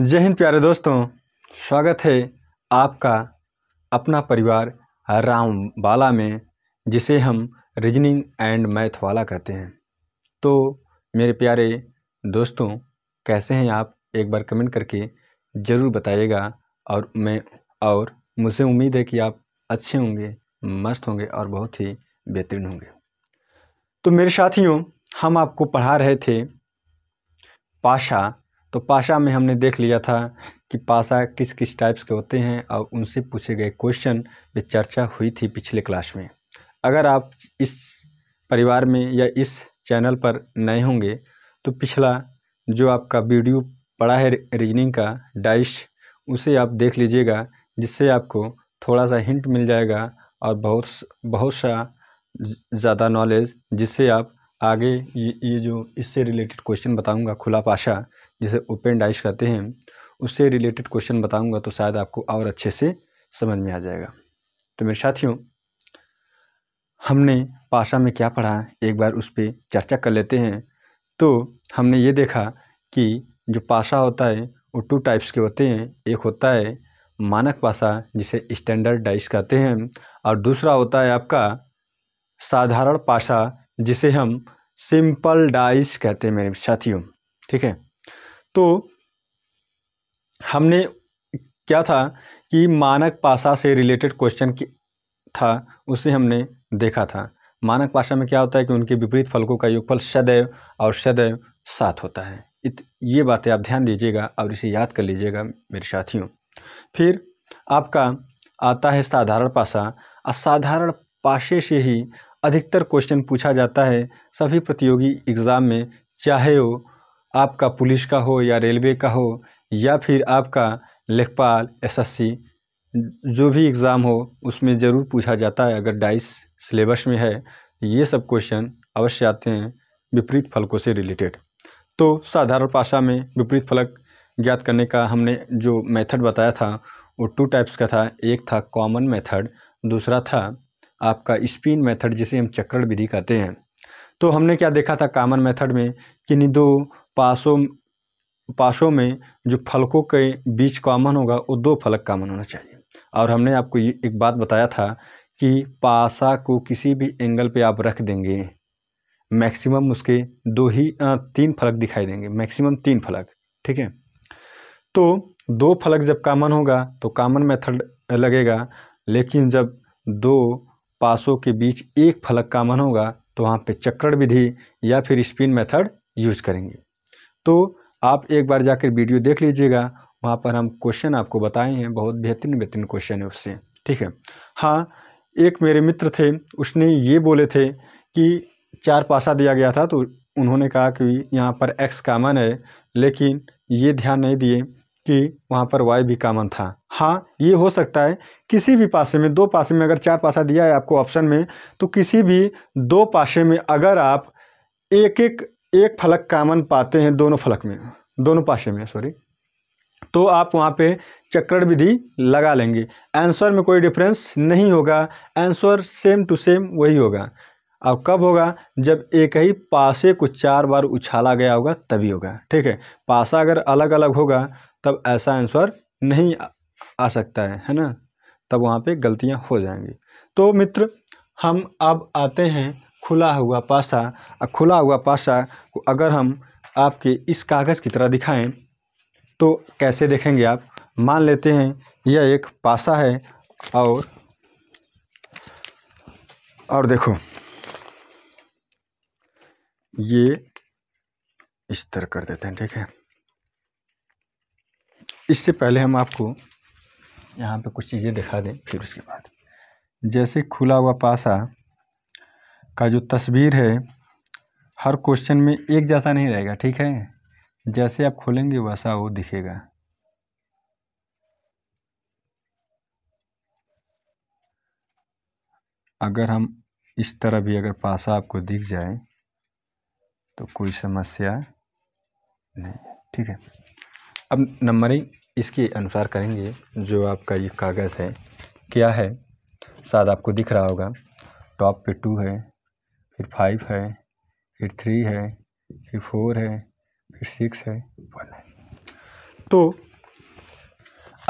जय हिंद प्यारे दोस्तों स्वागत है आपका अपना परिवार राम बाला में जिसे हम रीजनिंग एंड मैथ वाला कहते हैं तो मेरे प्यारे दोस्तों कैसे हैं आप एक बार कमेंट करके ज़रूर बताइएगा और मैं और मुझे उम्मीद है कि आप अच्छे होंगे मस्त होंगे और बहुत ही बेहतरीन होंगे तो मेरे साथियों हम आपको पढ़ा रहे थे पाशा तो पाशा में हमने देख लिया था कि पाशा किस किस टाइप्स के होते हैं और उनसे पूछे गए क्वेश्चन में चर्चा हुई थी पिछले क्लास में अगर आप इस परिवार में या इस चैनल पर नए होंगे तो पिछला जो आपका वीडियो पड़ा है रीजनिंग का डाइश उसे आप देख लीजिएगा जिससे आपको थोड़ा सा हिंट मिल जाएगा और बहुत बहुत सा ज़्यादा नॉलेज जिससे आप आगे ये ये जो इससे रिलेटेड क्वेश्चन बताऊंगा खुला पाशा जिसे ओपन डाइस कहते हैं उससे रिलेटेड क्वेश्चन बताऊंगा तो शायद आपको और अच्छे से समझ में आ जाएगा तो मेरे साथियों हमने पाशा में क्या पढ़ा एक बार उस पर चर्चा कर लेते हैं तो हमने ये देखा कि जो पाशा होता है वो टू टाइप्स के होते हैं एक होता है मानक पाशा जिसे स्टैंडर्ड डाइस कहते हैं और दूसरा होता है आपका साधारण पाशा जिसे हम सिंपल डाइस कहते हैं मेरे साथियों ठीक है तो हमने क्या था कि मानक पाशा से रिलेटेड क्वेश्चन था उसे हमने देखा था मानक पाशा में क्या होता है कि उनके विपरीत फलकों का योगफल सदैव और सदैव साथ होता है इत, ये बातें आप ध्यान दीजिएगा और इसे याद कर लीजिएगा मेरे साथियों फिर आपका आता है साधारण पाशा असाधारण पाशे से ही अधिकतर क्वेश्चन पूछा जाता है सभी प्रतियोगी एग्ज़ाम में चाहे वो आपका पुलिस का हो या रेलवे का हो या फिर आपका लेखपाल एसएससी जो भी एग्ज़ाम हो उसमें ज़रूर पूछा जाता है अगर डाइस सिलेबस में है ये सब क्वेश्चन अवश्य आते हैं विपरीत फलकों से रिलेटेड तो साधारण भाषा में विपरीत फलक ज्ञात करने का हमने जो मेथड बताया था वो टू टाइप्स का था एक था कॉमन मेथड दूसरा था आपका स्पिन मेथड जिसे हम चक्रण विधि कहते हैं तो हमने क्या देखा था कॉमन मेथड में कि दो पासों पासों में जो फलकों के बीच कॉमन होगा वो दो फलक कॉमन होना चाहिए और हमने आपको ये एक बात बताया था कि पासा को किसी भी एंगल पे आप रख देंगे मैक्सिमम उसके दो ही तीन फलक दिखाई देंगे मैक्सिमम तीन फलक ठीक है तो दो फलक जब कामन होगा तो कॉमन मेथड लगेगा लेकिन जब दो पासों के बीच एक फलक कामन होगा तो वहाँ पे चक्रण विधि या फिर स्पिन मेथड यूज करेंगे तो आप एक बार जाकर वीडियो देख लीजिएगा वहाँ पर हम क्वेश्चन आपको बताए हैं बहुत बेहतरीन बेहतरीन क्वेश्चन है उससे ठीक है हाँ एक मेरे मित्र थे उसने ये बोले थे कि चार पासा दिया गया था तो उन्होंने कहा कि यहाँ पर एक्स कामन है लेकिन ये ध्यान नहीं दिए कि वहाँ पर वाई भी कामन था हाँ ये हो सकता है किसी भी पासे में दो पासे में अगर चार पासा दिया है आपको ऑप्शन में तो किसी भी दो पासे में अगर आप एक एक एक फलक कामन पाते हैं दोनों फलक में दोनों पासे में सॉरी तो आप वहाँ पे चक्रण विधि लगा लेंगे आंसर में कोई डिफरेंस नहीं होगा आंसर सेम टू सेम वही होगा अब कब होगा जब एक ही पासे को चार बार उछाला गया होगा तभी होगा ठीक है पासा अगर अलग अलग होगा तब ऐसा आंसर नहीं आ सकता है है ना तब वहाँ पे गलतियाँ हो जाएंगी तो मित्र हम अब आते हैं खुला हुआ पासा और खुला हुआ पासा को अगर हम आपके इस कागज़ की तरह दिखाएं तो कैसे देखेंगे आप मान लेते हैं यह एक पासा है और और देखो ये इस तरह कर देते हैं ठीक है इससे पहले हम आपको यहाँ पे कुछ चीज़ें दिखा दें फिर उसके बाद जैसे खुला हुआ पासा का जो तस्वीर है हर क्वेश्चन में एक जैसा नहीं रहेगा ठीक है जैसे आप खोलेंगे वैसा वो दिखेगा अगर हम इस तरह भी अगर पासा आपको दिख जाए तो कोई समस्या नहीं ठीक है अब नंबरिंग इसके अनुसार करेंगे जो आपका ये कागज़ है क्या है शायद आपको दिख रहा होगा टॉप पे टू है फिर फाइव है फिर थ्री है फिर फोर है फिर सिक्स है वन है तो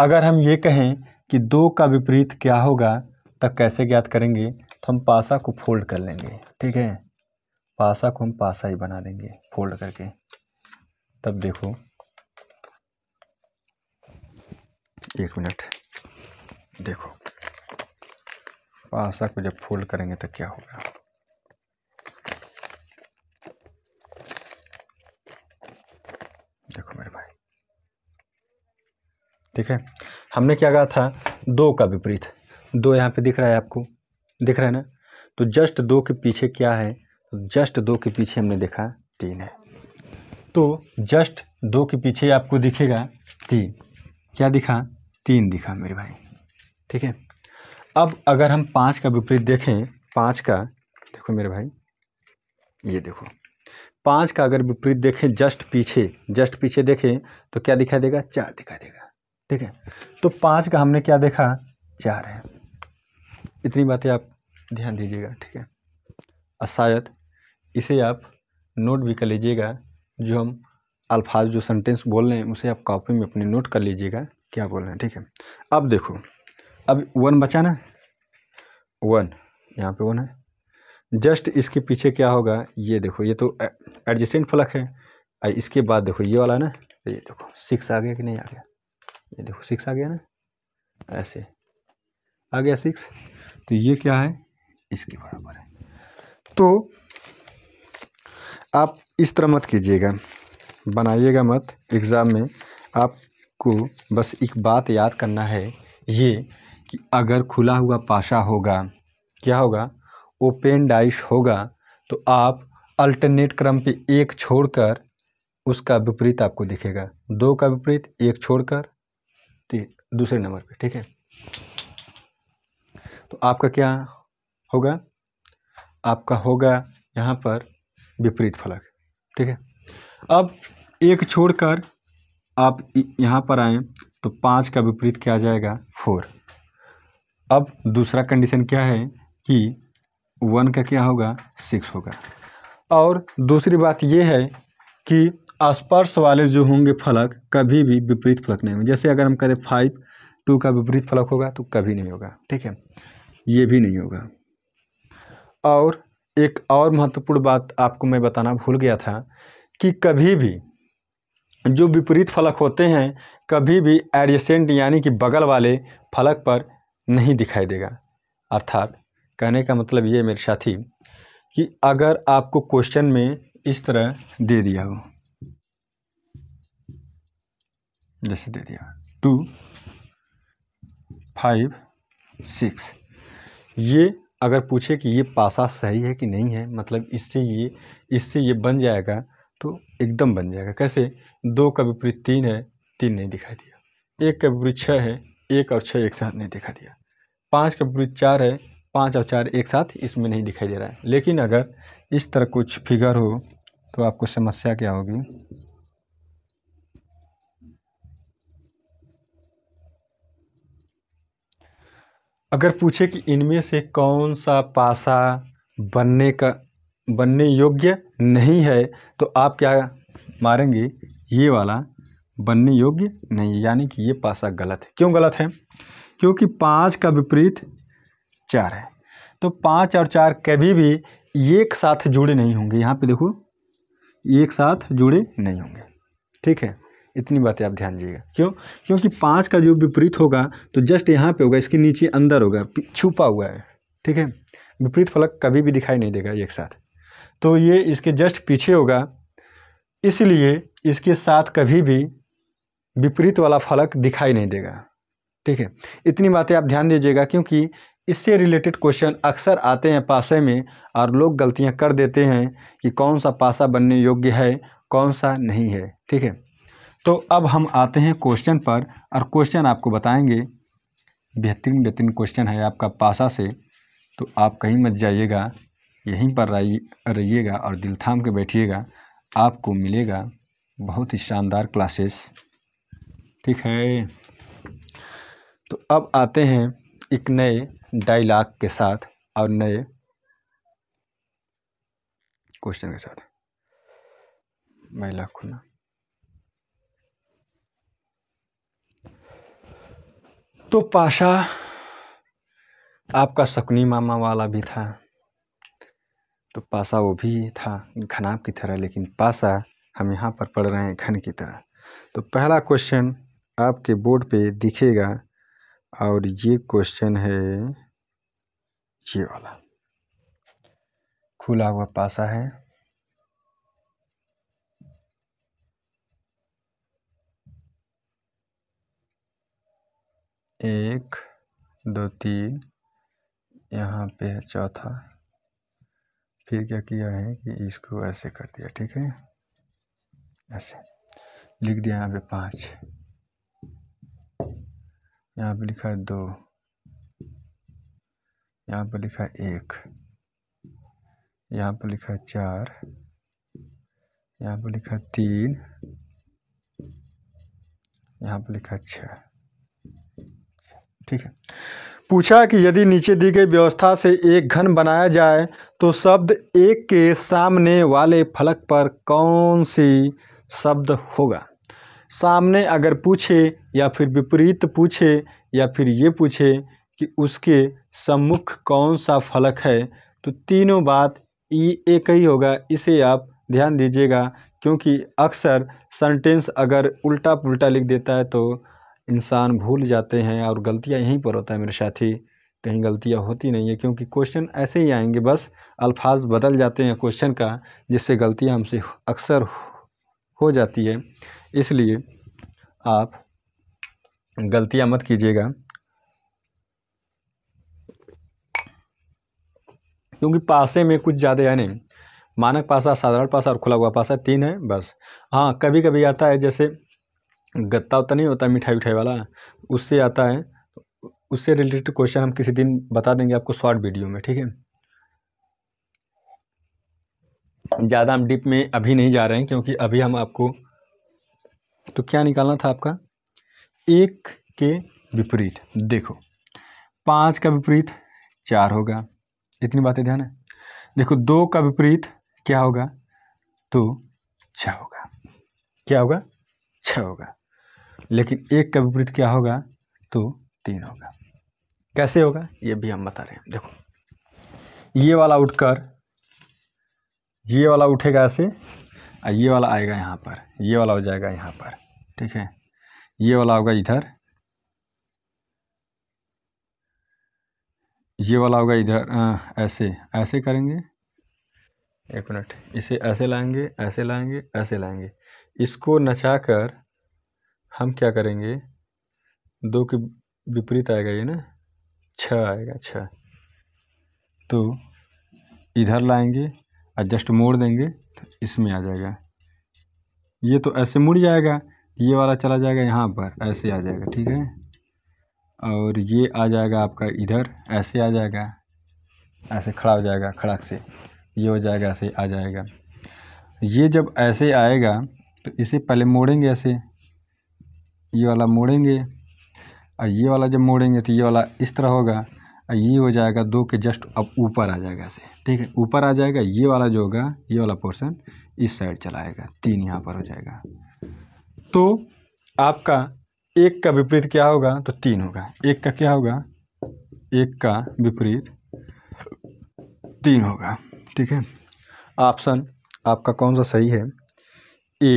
अगर हम ये कहें कि दो का विपरीत क्या होगा तब कैसे ज्ञात करेंगे तो हम पासा को फोल्ड कर लेंगे ठीक है पासा को हम पासा ही बना देंगे फोल्ड करके तब देखो एक मिनट देखो पासा को जब फोल्ड करेंगे तो क्या होगा देखो मेरे भाई ठीक है हमने क्या कहा था दो का विपरीत दो यहाँ पे दिख रहा है आपको दिख रहा है ना तो जस्ट दो के पीछे क्या है जस्ट तो दो के पीछे हमने देखा तीन है तो जस्ट दो के पीछे आपको दिखेगा तीन क्या दिखा तीन दिखा मेरे भाई ठीक है अब अगर हम पाँच का विपरीत देखें पाँच का देखो मेरे भाई ये देखो पाँच का अगर विपरीत देखें जस्ट पीछे जस्ट पीछे देखें तो क्या दिखाई देगा चार दिखाई देगा ठीक है तो पाँच का हमने क्या देखा चार है इतनी बातें आप ध्यान दीजिएगा ठीक है और शायद इसे आप नोट भी कर लीजिएगा जो हम अल्फाज जो सेंटेंस बोल रहे हैं उसे आप कॉपी में अपने नोट कर लीजिएगा क्या बोल रहे हैं ठीक है अब देखो अब वन बचाना वन यहाँ पे वन है जस्ट इसके पीछे क्या होगा ये देखो ये तो एडजस्टेंट फलक है और इसके बाद देखो ये वाला ना ये देखो सिक्स आ गया कि नहीं आ गया ये देखो सिक्स आ गया ना ऐसे आ गया सिक्स तो ये क्या है इसके बराबर है तो आप इस तरह मत कीजिएगा बनाइएगा मत एग्ज़ाम में आपको बस एक बात याद करना है ये कि अगर खुला हुआ पाशा होगा क्या होगा डाइश होगा तो आप अल्टरनेट क्रम पे एक छोड़कर उसका विपरीत आपको दिखेगा दो का विपरीत एक छोड़कर तीन दूसरे नंबर पे ठीक है तो आपका क्या होगा आपका होगा यहाँ पर विपरीत फलक ठीक है अब एक छोड़कर आप यहाँ पर आए तो पाँच का विपरीत क्या आ जाएगा फोर अब दूसरा कंडीशन क्या है कि वन का क्या होगा सिक्स होगा और दूसरी बात यह है कि स्पर्श वाले जो होंगे फलक कभी भी विपरीत फलक नहीं होंगे जैसे अगर हम करें फाइव टू का विपरीत फलक होगा तो कभी नहीं होगा ठीक है ये भी नहीं होगा और एक और महत्वपूर्ण बात आपको मैं बताना भूल गया था कि कभी भी जो विपरीत फलक होते हैं कभी भी एडजेसेंट यानी कि बगल वाले फलक पर नहीं दिखाई देगा अर्थात कहने का मतलब ये मेरे साथी कि अगर आपको क्वेश्चन में इस तरह दे दिया हो जैसे दे दिया टू फाइव सिक्स ये अगर पूछे कि ये पासा सही है कि नहीं है मतलब इससे ये इससे ये बन जाएगा तो एकदम बन जाएगा कैसे दो का विपरीत तीन है तीन नहीं दिखाई दिया एक का विपरीत छः है एक और छः एक साथ नहीं दिखा दिया पाँच का विपरीत चार है पाँच और चार एक साथ इसमें नहीं दिखाई दे रहा है लेकिन अगर इस तरह कुछ फिगर हो तो आपको समस्या क्या होगी अगर पूछे कि इनमें से कौन सा पासा बनने का बनने योग्य नहीं है तो आप क्या मारेंगे ये वाला बनने योग्य नहीं यानी कि ये पासा गलत है क्यों गलत है क्योंकि पाँच का विपरीत चार है तो पाँच और चार कभी भी एक साथ जुड़े नहीं होंगे यहाँ पे देखो एक साथ जुड़े नहीं होंगे ठीक है इतनी बातें आप ध्यान दीजिएगा क्यों क्योंकि पाँच का जो विपरीत होगा तो जस्ट यहाँ पे होगा इसके नीचे अंदर होगा छुपा हुआ है ठीक है विपरीत फलक कभी भी दिखाई नहीं देगा एक साथ तो ये इसके जस्ट पीछे होगा इसलिए इसके साथ कभी भी विपरीत वाला फलक दिखाई नहीं देगा ठीक है इतनी बातें आप ध्यान दीजिएगा क्योंकि इससे रिलेटेड क्वेश्चन अक्सर आते हैं पासे में और लोग गलतियां कर देते हैं कि कौन सा पासा बनने योग्य है कौन सा नहीं है ठीक है तो अब हम आते हैं क्वेश्चन पर और क्वेश्चन आपको बताएंगे बेहतरीन बेहतरीन क्वेश्चन है आपका पासा से तो आप कहीं मत जाइएगा यहीं पर रहिएगा और दिल थाम के बैठिएगा आपको मिलेगा बहुत ही शानदार क्लासेस ठीक है तो अब आते हैं एक नए डायलॉग के साथ और नए क्वेश्चन के साथ महिला खुना तो पाशा आपका शकुनी मामा वाला भी था तो पाशा वो भी था घनाब की तरह लेकिन पाशा हम यहाँ पर पढ़ रहे हैं घन की तरह तो पहला क्वेश्चन आपके बोर्ड पे दिखेगा और ये क्वेश्चन है ये वाला खुला हुआ पासा है एक दो तीन यहाँ पे है चौथा फिर क्या किया है कि इसको ऐसे कर दिया ठीक है ऐसे लिख दिया यहाँ पे पाँच यहाँ पे लिखा है दो यहाँ पे लिखा है एक यहाँ पे लिखा है चार यहाँ पे लिखा है तीन यहाँ पे लिखा है छः ठीक है पूछा कि यदि नीचे दी गई व्यवस्था से एक घन बनाया जाए तो शब्द एक के सामने वाले फलक पर कौन सी शब्द होगा सामने अगर पूछे या फिर विपरीत पूछे या फिर ये पूछे कि उसके सम्मुख कौन सा फलक है तो तीनों बात ई एक ही होगा इसे आप ध्यान दीजिएगा क्योंकि अक्सर सेंटेंस अगर उल्टा पुल्टा लिख देता है तो इंसान भूल जाते हैं और गलतियाँ यहीं पर होता है मेरे साथी कहीं गलतियाँ होती नहीं है क्योंकि क्वेश्चन ऐसे ही आएंगे बस अल्फाज बदल जाते हैं क्वेश्चन का जिससे गलतियाँ हमसे अक्सर हो जाती है इसलिए आप गलतियाँ मत कीजिएगा क्योंकि पासे में कुछ ज़्यादा यानी मानक पासा साधारण पासा और खुला हुआ पासा तीन है बस हाँ कभी कभी आता है जैसे गत्ता उत्ता नहीं होता मिठाई उठाई वाला उससे आता है उससे रिलेटेड क्वेश्चन हम किसी दिन बता देंगे आपको शॉर्ट वीडियो में ठीक है ज़्यादा हम डिप में अभी नहीं जा रहे हैं क्योंकि अभी हम आपको तो क्या निकालना था आपका एक के विपरीत देखो पाँच का विपरीत चार होगा इतनी बातें ध्यान है देखो दो का विपरीत क्या होगा तो छ होगा क्या होगा छ होगा लेकिन एक का विपरीत क्या होगा तो तीन होगा कैसे होगा ये भी हम बता रहे हैं देखो ये वाला उठकर ये वाला उठेगा ऐसे और ये वाला आएगा यहाँ पर ये वाला हो जाएगा यहाँ पर ठीक है ये वाला होगा इधर ये वाला होगा इधर ऐसे ऐसे करेंगे एक मिनट इसे ऐसे लाएंगे ऐसे लाएंगे ऐसे लाएंगे इसको नचा कर हम क्या करेंगे दो के विपरीत आएगा ये ना छ आएगा छः तो इधर लाएंगे एडजस्ट मोड़ देंगे तो इसमें आ जाएगा ये तो ऐसे मुड़ जाएगा ये वाला चला जाएगा यहाँ पर ऐसे आ जाएगा ठीक है और ये आ जाएगा आपका इधर ऐसे आ जाएगा ऐसे खड़ा हो जाएगा खड़ा से ये हो जाएगा ऐसे आ जाएगा ये जब ऐसे आएगा तो इसे पहले मोड़ेंगे ऐसे ये वाला मोड़ेंगे और ये वाला जब मोड़ेंगे तो ये वाला इस तरह होगा ये हो जाएगा दो के जस्ट अब ऊपर आ जाएगा इसे ठीक है ऊपर आ जाएगा ये वाला जो होगा ये वाला पोर्शन इस साइड चलाएगा तीन यहाँ पर हो जाएगा तो आपका एक का विपरीत क्या होगा तो तीन होगा एक का क्या होगा एक का विपरीत तीन होगा ठीक है ऑप्शन आपका कौन सा सही है ए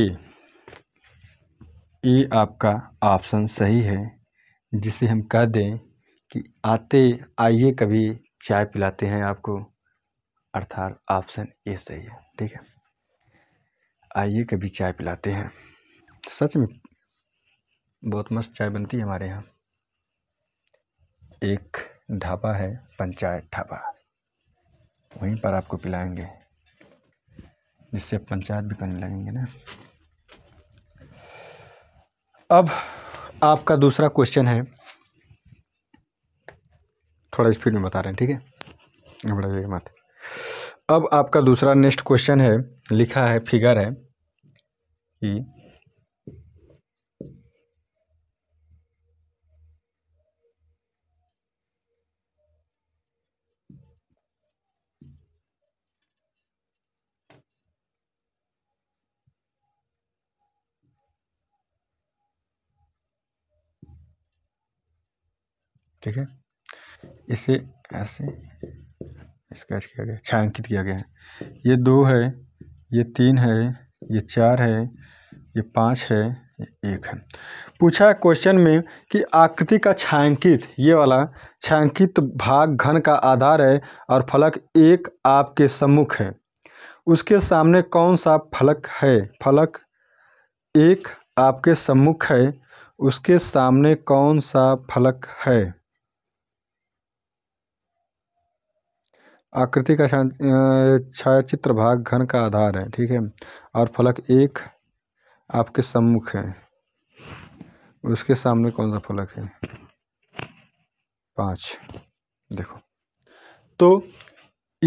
ए आपका ऑप्शन सही है जिसे हम कह दें कि आते आइए कभी चाय पिलाते हैं आपको अर्थात ऑप्शन ए सही है ठीक है आइए कभी चाय पिलाते हैं सच में बहुत मस्त चाय बनती है हमारे यहाँ एक ढाबा है पंचायत ढाबा वहीं पर आपको पिलाएंगे जिससे पंचायत भी करने लगेंगे ना अब आपका दूसरा क्वेश्चन है थोड़ा स्पीड में बता रहे हैं ठीक है बड़ा मत अब आपका दूसरा नेक्स्ट क्वेश्चन है लिखा है फिगर है कि ठीक है इसे ऐसे स्केच किया गया छायांकित किया गया है ये दो है ये तीन है ये चार है ये पाँच है ये एक है पूछा है क्वेश्चन में कि आकृति का छायांकित ये वाला छायांकित भाग घन का आधार है और फलक एक आपके सम्मुख है उसके सामने कौन सा फलक है फलक एक आपके सम्मुख है उसके सामने कौन सा फलक है आकृति का छायाचित्र भाग घन का आधार है ठीक है और फलक एक आपके सम्मुख है उसके सामने कौन सा फलक है पाँच देखो तो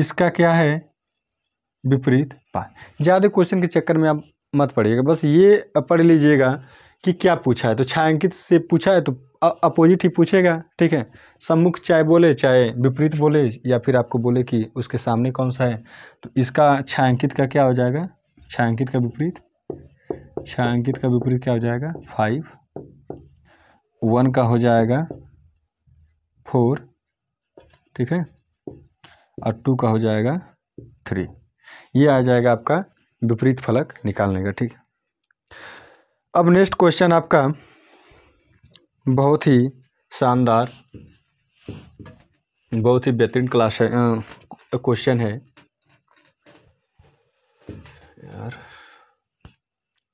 इसका क्या है विपरीत पाँच ज़्यादा क्वेश्चन के चक्कर में आप मत पढ़िएगा बस ये पढ़ लीजिएगा कि क्या पूछा है तो छायांकित से पूछा है तो अपोजिट ही पूछेगा ठीक है सम्मुख चाहे बोले चाहे विपरीत बोले या फिर आपको बोले कि उसके सामने कौन सा है तो इसका छायांकित का क्या हो जाएगा छायांकित का विपरीत छायांकित का विपरीत क्या हो जाएगा फाइव वन का हो जाएगा फोर ठीक है और टू का हो जाएगा थ्री ये आ जाएगा आपका विपरीत फलक निकालने का ठीक है अब नेक्स्ट क्वेश्चन आपका बहुत ही शानदार बहुत ही बेहतरीन क्लास है क्वेश्चन है यार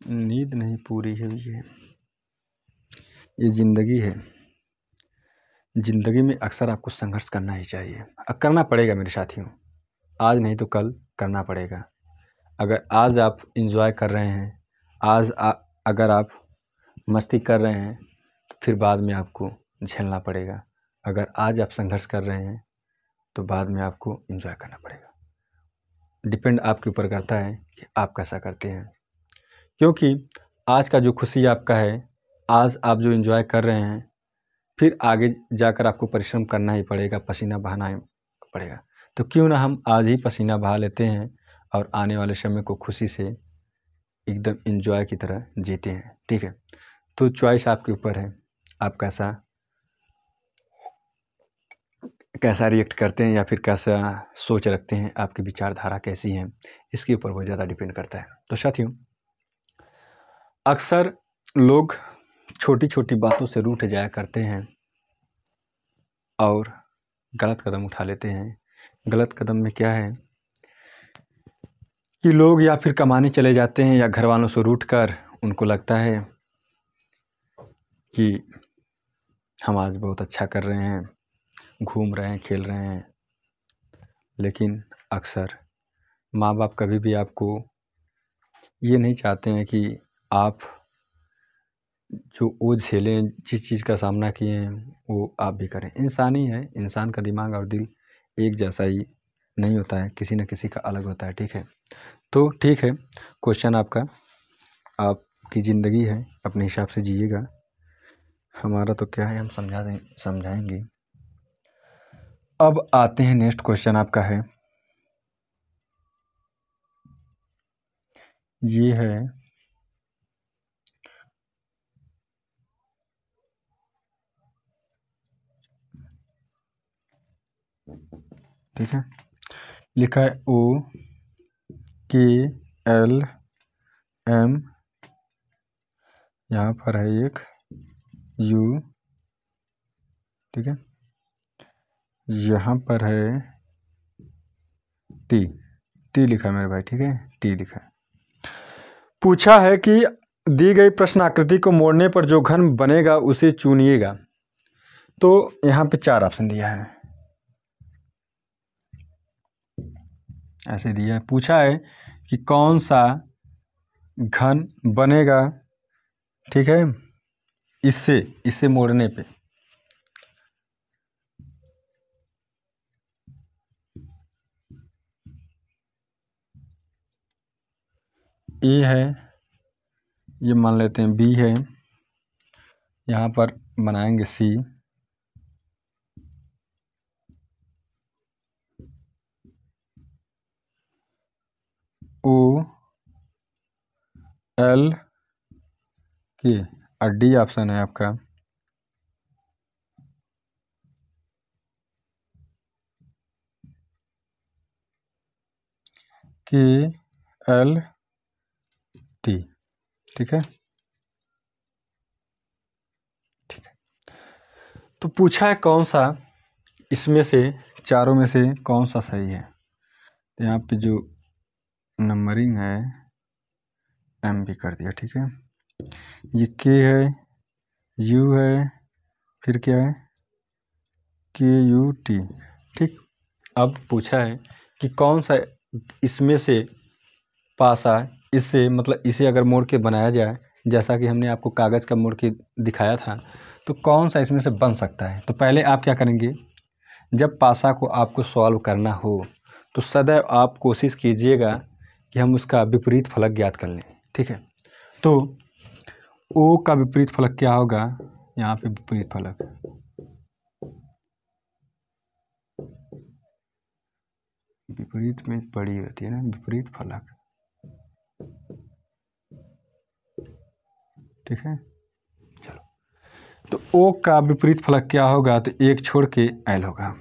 नींद नहीं पूरी हुई है ये ज़िंदगी है ज़िंदगी में अक्सर आपको संघर्ष करना ही चाहिए अब करना पड़ेगा मेरे साथियों आज नहीं तो कल करना पड़ेगा अगर आज आप इन्जॉय कर रहे हैं आज आ, अगर आप मस्ती कर रहे हैं तो फिर बाद में आपको झेलना पड़ेगा अगर आज आप संघर्ष कर रहे हैं तो बाद में आपको इंजॉय करना पड़ेगा डिपेंड आपके ऊपर करता है कि आप कैसा करते हैं क्योंकि आज का जो खुशी आपका है आज आप जो इन्जॉय कर रहे हैं फिर आगे जाकर आपको परिश्रम करना ही पड़ेगा पसीना बहाना ही पड़ेगा तो क्यों ना हम आज ही पसीना बहा लेते हैं और आने वाले समय को खुशी से एकदम इन्जॉय की तरह जीते हैं ठीक है तो चॉइस आपके ऊपर है आप कैसा कैसा रिएक्ट करते हैं या फिर कैसा सोच रखते हैं आपकी विचारधारा कैसी है इसके ऊपर बहुत ज़्यादा डिपेंड करता है तो साथियों अक्सर लोग छोटी छोटी बातों से रूठ जाया करते हैं और गलत कदम उठा लेते हैं गलत कदम में क्या है कि लोग या फिर कमाने चले जाते हैं या घर वालों से रूठ कर उनको लगता है कि हम आज बहुत अच्छा कर रहे हैं घूम रहे हैं खेल रहे हैं लेकिन अक्सर माँ बाप कभी भी आपको ये नहीं चाहते हैं कि आप जो वो झेलें जिस चीज़ का सामना किए हैं वो आप भी करें इंसान ही है इंसान का दिमाग और दिल एक जैसा ही नहीं होता है किसी न किसी का अलग होता है ठीक है तो ठीक है क्वेश्चन आपका आपकी ज़िंदगी है अपने हिसाब से जिएगा हमारा तो क्या है हम समझा दें समझाएंगे अब आते हैं नेक्स्ट क्वेश्चन आपका है ये है ठीक है लिखा है ओ के एल एम यहाँ पर है एक यू ठीक है यहाँ पर है टी टी लिखा मेरे भाई ठीक है टी लिखा है पूछा है कि दी गई प्रश्न आकृति को मोड़ने पर जो घन बनेगा उसे चुनिएगा तो यहाँ पे चार ऑप्शन दिया है ऐसे दिया है पूछा है कि कौन सा घन बनेगा ठीक है इससे इससे मोड़ने पे ए है ये मान लेते हैं बी है यहाँ पर बनाएंगे सी एल के और डी ऑप्शन है आपका के एल टी ठीक है ठीक है तो पूछा है कौन सा इसमें से चारों में से कौन सा सही है तो यहाँ पे जो नंबरिंग है एम भी कर दिया ठीक है ये के है यू है फिर क्या है के यू टी ठीक अब पूछा है कि कौन सा इसमें से पासा इससे मतलब इसे अगर मोड़ के बनाया जाए जैसा कि हमने आपको कागज़ का मोड़ के दिखाया था तो कौन सा इसमें से बन सकता है तो पहले आप क्या करेंगे जब पासा को आपको सॉल्व करना हो तो सदैव आप कोशिश कीजिएगा कि हम उसका विपरीत फलक ज्ञात कर लें ठीक है तो ओ का विपरीत फलक क्या होगा यहाँ पे विपरीत फलक विपरीत में बड़ी होती है ना विपरीत फलक ठीक है चलो तो ओ का विपरीत फलक क्या होगा तो एक छोड़ के एल होगा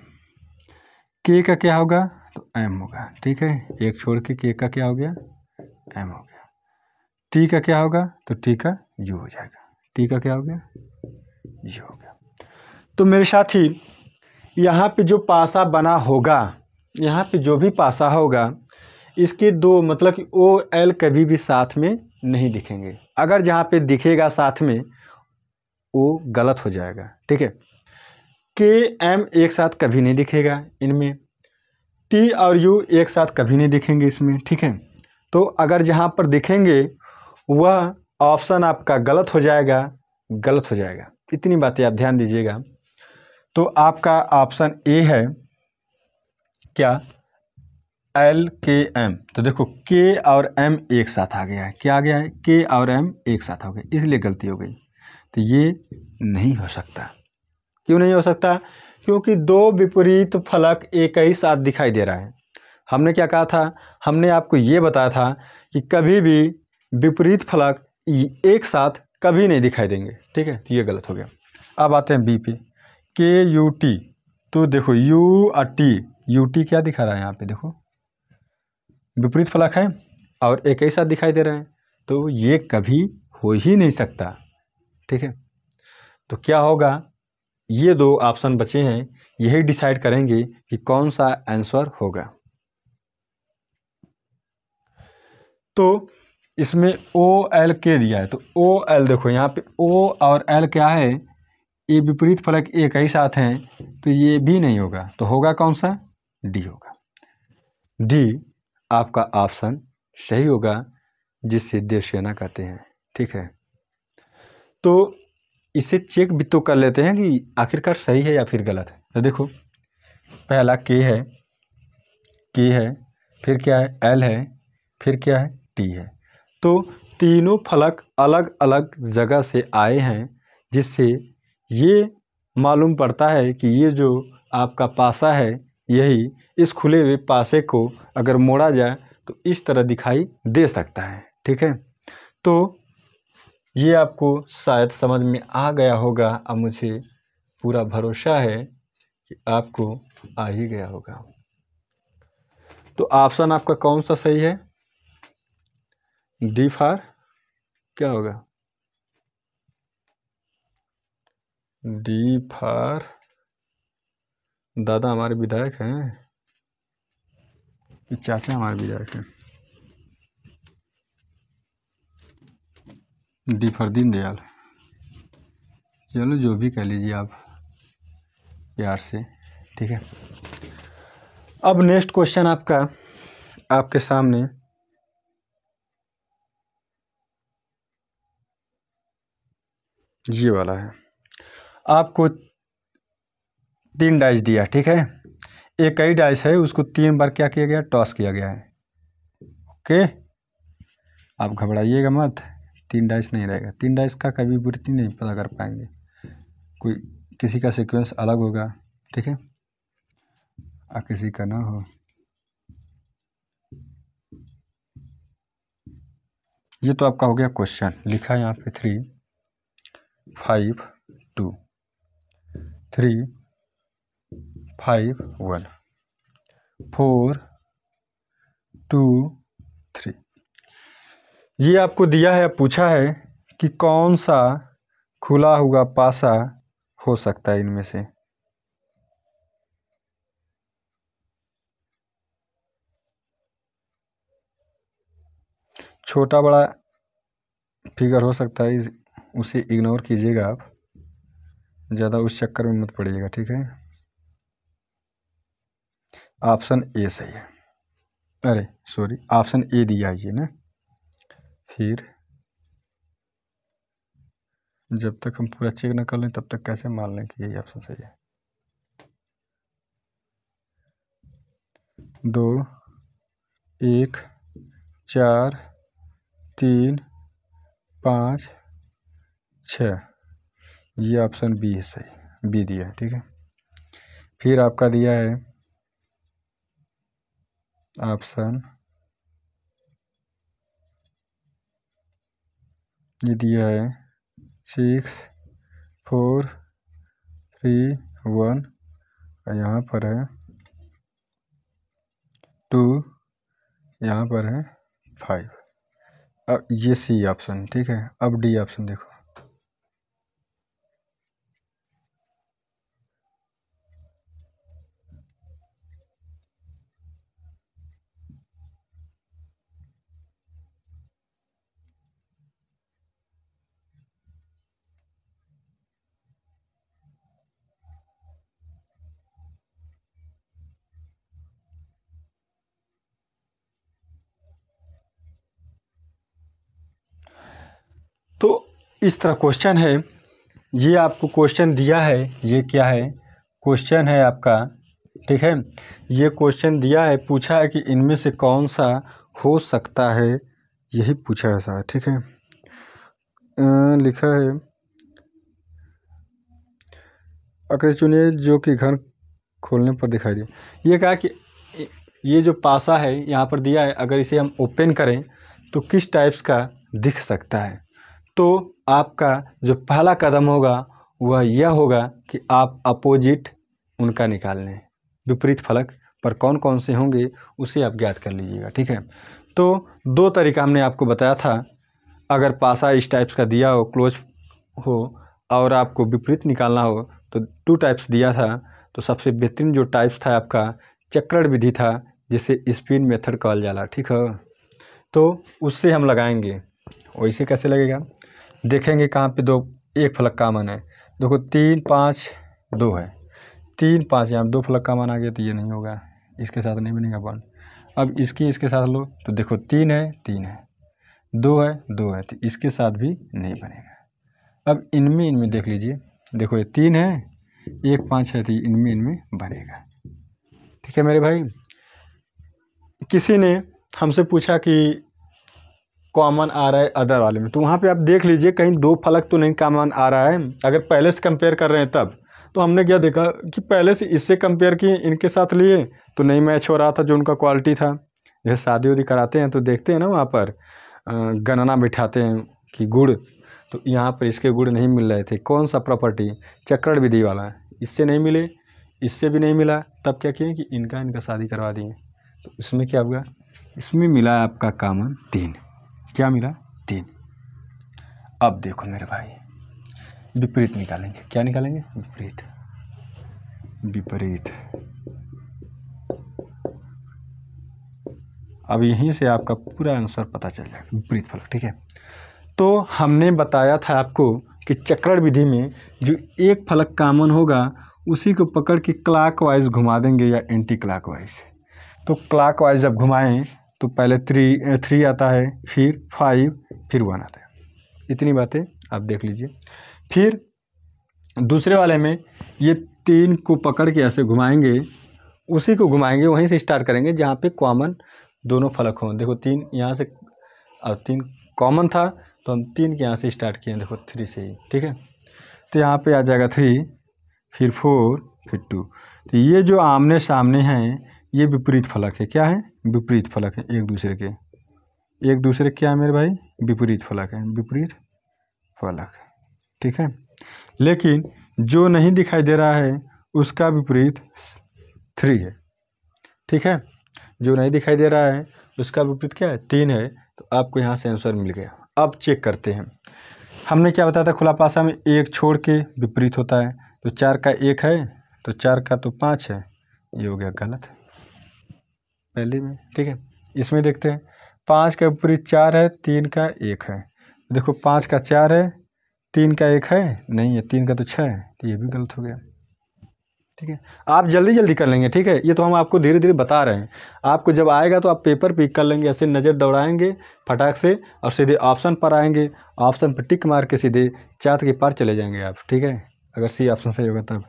के का क्या होगा तो एम होगा ठीक है एक छोड़ के के का क्या हो गया एम हो गया टी का क्या होगा तो टी का यू हो जाएगा टी का क्या हो गया यू हो गया तो मेरे साथ ही यहाँ पर जो पासा बना होगा यहाँ पे जो भी पासा होगा इसके दो मतलब कि ओ एल कभी भी साथ में नहीं दिखेंगे अगर जहाँ पे दिखेगा साथ में वो गलत हो जाएगा ठीक है के एम एक साथ कभी नहीं दिखेगा इनमें टी और यू एक साथ कभी नहीं दिखेंगे इसमें ठीक है तो अगर जहाँ पर दिखेंगे वह ऑप्शन आपका गलत हो जाएगा गलत हो जाएगा इतनी बातें आप ध्यान दीजिएगा तो आपका ऑप्शन ए है क्या एल के एम तो देखो के और एम एक साथ आ गया है क्या आ गया है के और एम एक साथ हो गया इसलिए गलती हो गई तो ये नहीं हो सकता क्यों नहीं हो सकता क्योंकि दो विपरीत फलक एक ही साथ दिखाई दे रहा है हमने क्या कहा था हमने आपको ये बताया था कि कभी भी विपरीत फलक एक साथ कभी नहीं दिखाई देंगे ठीक है ये गलत हो गया अब आते हैं बी पे के यू टी तो देखो यू आ टी यू टी क्या दिखा रहा है यहाँ पे देखो विपरीत फलक है और एक ही साथ दिखाई दे रहे हैं तो ये कभी हो ही नहीं सकता ठीक है तो क्या होगा ये दो ऑप्शन बचे हैं यही डिसाइड करेंगे कि कौन सा आंसर होगा तो इसमें ओ एल के दिया है तो ओ एल देखो यहाँ पे ओ और एल क्या है ये विपरीत फलक एक ही साथ हैं तो ये भी नहीं होगा तो होगा कौन सा डी होगा डी आपका ऑप्शन सही होगा जिसे देव सेना कहते हैं ठीक है तो इसे चेक भी तो कर लेते हैं कि आखिरकार सही है या फिर गलत है तो देखो पहला के है के है फिर क्या है एल है फिर क्या है टी है तो तीनों फलक अलग अलग जगह से आए हैं जिससे ये मालूम पड़ता है कि ये जो आपका पासा है यही इस खुले हुए पासे को अगर मोड़ा जाए तो इस तरह दिखाई दे सकता है ठीक है तो ये आपको शायद समझ में आ गया होगा अब मुझे पूरा भरोसा है कि आपको आ ही गया होगा तो ऑप्शन आपका कौन सा सही है डी फार क्या होगा डी फार दादा हमारे विधायक हैं चाचा हमारे विधायक हैं डी फॉर दीनदयाल चलो जो भी कह लीजिए आप प्यार से ठीक है अब नेक्स्ट क्वेश्चन आपका आपके सामने ये वाला है आपको तीन डाइस दिया ठीक है एक कई डाइस है उसको तीन बार क्या किया गया टॉस किया गया है ओके आप घबराइएगा मत तीन डाइस नहीं रहेगा तीन डाइस का कभी वृत्ति नहीं पता कर पाएंगे कोई किसी का सीक्वेंस अलग होगा ठीक है और किसी का ना हो ये तो आपका हो गया क्वेश्चन लिखा है यहाँ पे three five two three five one four two three ये आपको दिया है पूछा है कि कौन सा खुला हुआ पासा हो सकता है इनमें से छोटा बड़ा फिगर हो सकता है उसे इग्नोर कीजिएगा आप ज़्यादा उस चक्कर में मत पड़िएगा ठीक है ऑप्शन ए सही है अरे सॉरी ऑप्शन ए दिया ये ना फिर जब तक हम पूरा चेक ना कर लें तब तक कैसे मान लें कि यही ऑप्शन सही है दो एक चार तीन पाँच छः अच्छा। ये ऑप्शन बी है सही बी दिया है ठीक है फिर आपका दिया है ऑप्शन ये दिया है सिक्स फोर थ्री वन यहाँ पर है टू यहाँ पर है फाइव अब ये सी ऑप्शन ठीक है अब डी ऑप्शन देखो तो इस तरह क्वेश्चन है ये आपको क्वेश्चन दिया है ये क्या है क्वेश्चन है आपका ठीक है ये क्वेश्चन दिया है पूछा है कि इनमें से कौन सा हो सकता है यही पूछा है सर ठीक है लिखा है अकड़े चुनिए जो कि घर खोलने पर दिखाई दे ये कहा कि ये जो पासा है यहाँ पर दिया है अगर इसे हम ओपन करें तो किस टाइप्स का दिख सकता है तो आपका जो पहला कदम होगा वह यह होगा कि आप अपोजिट उनका निकाल लें विपरीत फलक पर कौन कौन से होंगे उसे आप ज्ञात कर लीजिएगा ठीक है तो दो तरीका हमने आपको बताया था अगर पासा इस टाइप्स का दिया हो क्लोज हो और आपको विपरीत निकालना हो तो टू टाइप्स दिया था तो सबसे बेहतरीन जो टाइप्स था आपका चक्रण विधि था जिसे स्पिन मेथड कॉल जाला ठीक है तो उससे हम लगाएंगे वैसे कैसे लगेगा देखेंगे कहाँ पे दो एक फलक का मन है देखो तीन पाँच दो है तीन पाँच यहाँ दो फलक का मन आ गया तो ये नहीं होगा इसके साथ नहीं बनेगा वन अब इसकी इसके साथ लो तो देखो तीन है तीन है दो है दो है तो इसके साथ भी नहीं बनेगा अब इनमें इनमें देख लीजिए देखो ये तीन है एक पाँच है तो इनमें इनमें बनेगा ठीक है मेरे भाई किसी ने हमसे पूछा कि कॉमन आ रहा है अदर वाले में तो वहाँ पे आप देख लीजिए कहीं दो फलक तो नहीं कॉमन आ रहा है अगर पहले से कंपेयर कर रहे हैं तब तो हमने क्या देखा कि पहले से इससे कंपेयर किए इनके साथ लिए तो नहीं मैच हो रहा था जो उनका क्वालिटी था जैसे शादी उदी कराते हैं तो देखते हैं ना वहाँ पर गणना बिठाते हैं कि गुड़ तो यहाँ पर इसके गुड़ नहीं मिल रहे थे कौन सा प्रॉपर्टी चक्रण विधि वाला इससे नहीं मिले इससे भी नहीं मिला तब क्या किए कि इनका इनका शादी करवा दिए तो इसमें क्या हुआ इसमें मिला आपका कामन तीन क्या मिला तीन अब देखो मेरे भाई विपरीत निकालेंगे क्या निकालेंगे विपरीत विपरीत अब यहीं से आपका पूरा आंसर पता चल जाएगा विपरीत फलक ठीक है तो हमने बताया था आपको कि चक्रण विधि में जो एक फलक कामन होगा उसी को पकड़ के क्लाकवाइज घुमा देंगे या एंटी क्लाकवाइज तो क्लाकवाइज जब घुमाएं तो पहले थ्री थ्री आता है फिर फाइव फिर वन आता है इतनी बातें आप देख लीजिए फिर दूसरे वाले में ये तीन को पकड़ के ऐसे घुमाएंगे उसी को घुमाएंगे वहीं से स्टार्ट करेंगे जहाँ पे कॉमन दोनों फलक हों देखो तीन यहाँ से और तीन कॉमन था तो हम तीन के यहाँ से स्टार्ट किए देखो थ्री से ही ठीक है तो यहाँ पे आ जाएगा थ्री फिर फोर फिर टू तो ये जो आमने सामने हैं ये विपरीत फलक है क्या है विपरीत फलक है एक दूसरे के एक दूसरे क्या है मेरे भाई विपरीत फलक है विपरीत फलक ठीक है लेकिन जो नहीं दिखाई दे रहा है उसका विपरीत थ्री है ठीक है जो नहीं दिखाई दे रहा है उसका विपरीत क्या है तीन है तो आपको यहाँ से आंसर मिल गया अब चेक करते हैं हमने क्या बताया था खुला पासा में एक छोड़ के विपरीत होता है तो चार का एक है तो चार का तो पाँच है ये हो गया गलत है पहले में ठीक है इसमें देखते हैं पाँच का ऊपरी चार है तीन का एक है देखो पाँच का चार है तीन का एक है नहीं है तीन का तो छः है तो ये भी गलत हो गया ठीक है आप जल्दी जल्दी कर लेंगे ठीक है ये तो हम आपको धीरे धीरे बता रहे हैं आपको जब आएगा तो आप पेपर पिक कर लेंगे ऐसे नज़र दौड़ाएंगे फटाक से और सीधे ऑप्शन पर आएंगे ऑप्शन पर टिक मार के सीधे चाँद के पार चले जाएंगे आप ठीक है अगर सी ऑप्शन सही होगा तब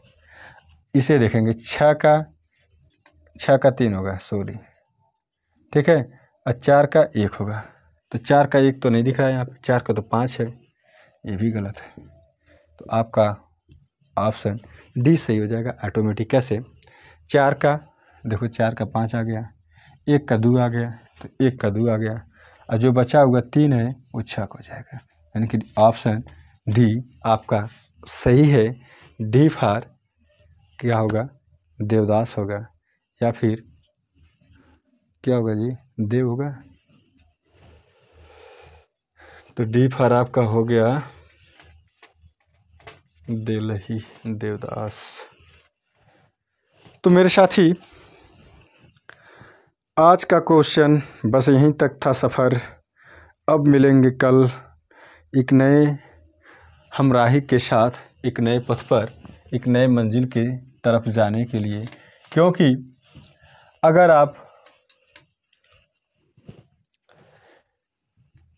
इसे देखेंगे छः का छः का तीन होगा सॉरी ठीक है और चार का एक होगा तो चार का एक तो नहीं दिख रहा है यहाँ पर चार का तो पाँच है ये भी गलत है तो आपका ऑप्शन डी सही हो जाएगा ऑटोमेटिक कैसे चार का देखो चार का पाँच आ गया एक का दो आ गया तो एक का दो आ गया और जो बचा हुआ तीन है वो छः हो जाएगा यानी कि ऑप्शन डी आपका सही है डी फार क्या होगा देवदास होगा या फिर क्या होगा जी दे होगा तो डी फॉर आपका हो गया दिलही देवदास तो मेरे साथी आज का क्वेश्चन बस यहीं तक था सफ़र अब मिलेंगे कल एक नए हमराही के साथ एक नए पथ पर एक नए मंजिल के तरफ जाने के लिए क्योंकि अगर आप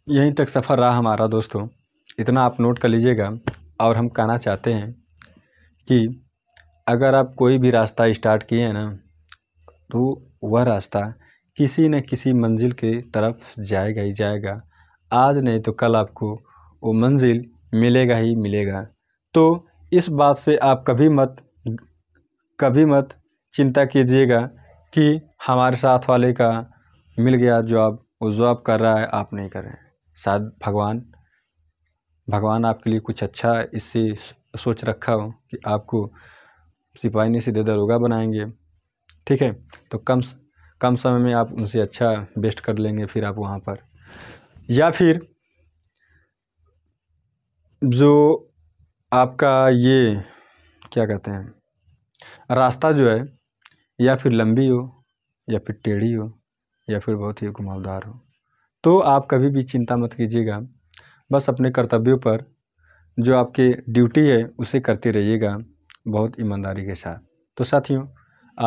यहीं तक सफ़र रहा हमारा दोस्तों इतना आप नोट कर लीजिएगा और हम कहना चाहते हैं कि अगर आप कोई भी रास्ता स्टार्ट किए ना तो वह रास्ता किसी न किसी मंजिल के तरफ जाएगा ही जाएगा आज नहीं तो कल आपको वो मंजिल मिलेगा ही मिलेगा तो इस बात से आप कभी मत कभी मत चिंता कीजिएगा कि हमारे साथ वाले का मिल गया जॉब वो जॉब कर रहा है आप नहीं कर रहे हैं शायद भगवान भगवान आपके लिए कुछ अच्छा इससे सोच रखा हो कि आपको सिपाही से सीधे दरोगा बनाएंगे ठीक है तो कम कम समय में आप उनसे अच्छा बेस्ट कर लेंगे फिर आप वहाँ पर या फिर जो आपका ये क्या कहते हैं रास्ता जो है या फिर लंबी हो या फिर टेढ़ी हो या फिर बहुत ही घुमावदार हो तो आप कभी भी चिंता मत कीजिएगा बस अपने कर्तव्यों पर जो आपके ड्यूटी है उसे करते रहिएगा बहुत ईमानदारी के साथ तो साथियों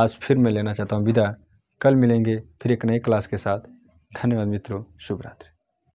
आज फिर मैं लेना चाहता हूँ विदा कल मिलेंगे फिर एक नई क्लास के साथ धन्यवाद मित्रों शुभ रात्रि